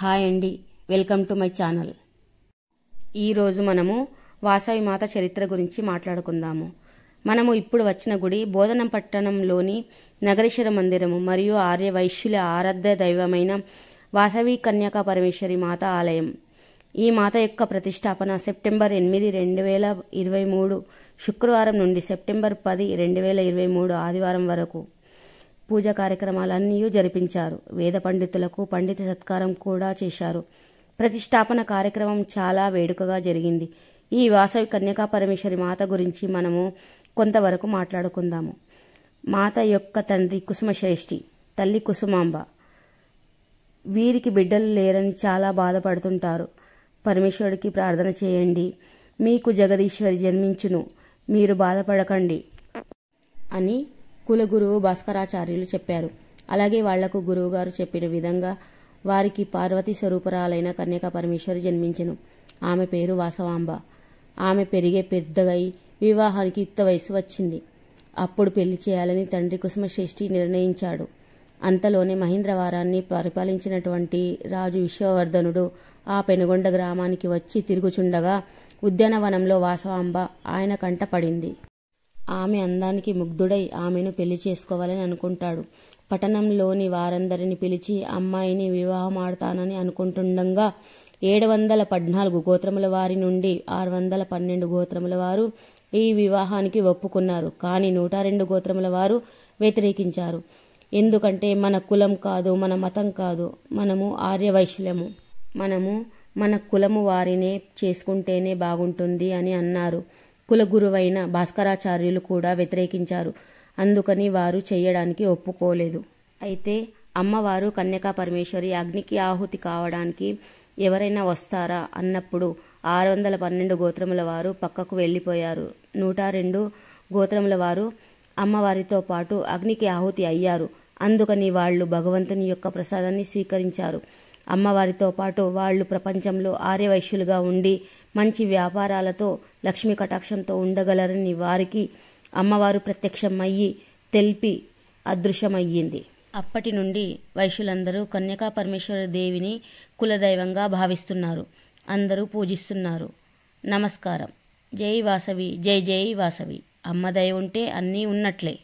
hi అండి welcome to my channel ఈరోజు మనము వాసవి మాత చరిత్ర గురించి మాట్లాడుకుందాము మనము ఇప్పుడు వచ్చిన గుడి బోధనం పట్టణంలోని నగరేశ్వర మందిరము మరియు ఆర్య వైశ్యుల ఆరాధ్య దైవమైన వాసవి కన్యాక పరమేశ్వరి మాత ఆలయం ఈ మాత యొక్క ప్రతిష్టాపన సెప్టెంబర్ ఎనిమిది రెండు వేల ఇరవై మూడు శుక్రవారం నుండి సెప్టెంబర్ పది రెండు వేల ఇరవై మూడు ఆదివారం వరకు పూజా కార్యక్రమాలన్నీ జరిపించారు వేద పండితులకు పండిత సత్కారం కూడా చేశారు ప్రతిష్టాపన కార్యక్రమం చాలా వేడుకగా జరిగింది ఈ వాసవి కన్యకా పరమేశ్వరి మాత గురించి మనము కొంతవరకు మాట్లాడుకుందాము మాత యొక్క తండ్రి కుసుమశ్రేష్ఠి తల్లి కుసుమాంబ వీరికి బిడ్డలు లేరని చాలా బాధపడుతుంటారు పరమేశ్వరుడికి ప్రార్థన చేయండి మీకు జగదీశ్వరి జన్మించును మీరు బాధపడకండి అని కులగురువు భాస్కరాచార్యులు చెప్పారు అలాగే వాళ్లకు గురువుగారు చెప్పిన విధంగా వారికి పార్వతీ స్వరూపరాలైన కన్యక పరమేశ్వరి జన్మించను ఆమె పేరు వాసవాంబ ఆమె పెరిగే పెద్దగై వివాహానికి యుక్త వయసు వచ్చింది అప్పుడు పెళ్లి చేయాలని తండ్రి కుసుమశ్రేష్ఠి నిర్ణయించాడు అంతలోనే మహేంద్రవారాన్ని పరిపాలించినటువంటి రాజు విశ్వవర్ధనుడు ఆ పెనుగొండ గ్రామానికి వచ్చి తిరుగుచుండగా ఉద్యానవనంలో వాసవాంబ ఆయన పడింది ఆమె అందానికి ముగ్ధుడై ఆమెను పెళ్లి చేసుకోవాలని అనుకుంటాడు పట్టణంలోని వారందరిని పిలిచి అమ్మాయిని వివాహం ఆడతానని అనుకుంటుండగా ఏడు వందల పద్నాలుగు గోత్రముల వారి నుండి ఆరు వందల పన్నెండు గోత్రముల వారు ఈ వివాహానికి ఒప్పుకున్నారు కానీ నూట రెండు గోత్రముల వారు వ్యతిరేకించారు ఎందుకంటే మన కులం కాదు మన మతం కాదు మనము ఆర్యవైశ్యము మనము మన కులము వారినే చేసుకుంటేనే బాగుంటుంది అని అన్నారు కులగురువైన భాస్కరాచార్యులు కూడా వ్యతిరేకించారు అందుకని వారు చేయడానికి ఒప్పుకోలేదు అయితే అమ్మవారు కన్యకా పరమేశ్వరి అగ్నికి ఆహుతి కావడానికి ఎవరైనా వస్తారా అన్నప్పుడు ఆరు వందల పన్నెండు గోత్రముల వారు పక్కకు వెళ్ళిపోయారు నూట రెండు గోత్రముల వారు అమ్మవారితో పాటు అగ్నికి ఆహుతి అయ్యారు అందుకని వాళ్ళు భగవంతుని యొక్క ప్రసాదాన్ని స్వీకరించారు అమ్మవారితో పాటు వాళ్ళు ప్రపంచంలో ఆర్యవైశ్యులుగా ఉండి మంచి వ్యాపారాలతో లక్ష్మీ కటాక్షంతో ఉండగలరని వారికి అమ్మవారు ప్రత్యక్షమయ్యి తెలిపి అదృశ్యమయ్యింది అప్పటి నుండి వైశ్యులందరూ కన్యకా పరమేశ్వర దేవిని కులదైవంగా భావిస్తున్నారు అందరూ పూజిస్తున్నారు నమస్కారం జై వాసవి జై జై వాసవి అమ్మ దయ ఉంటే అన్నీ ఉన్నట్లే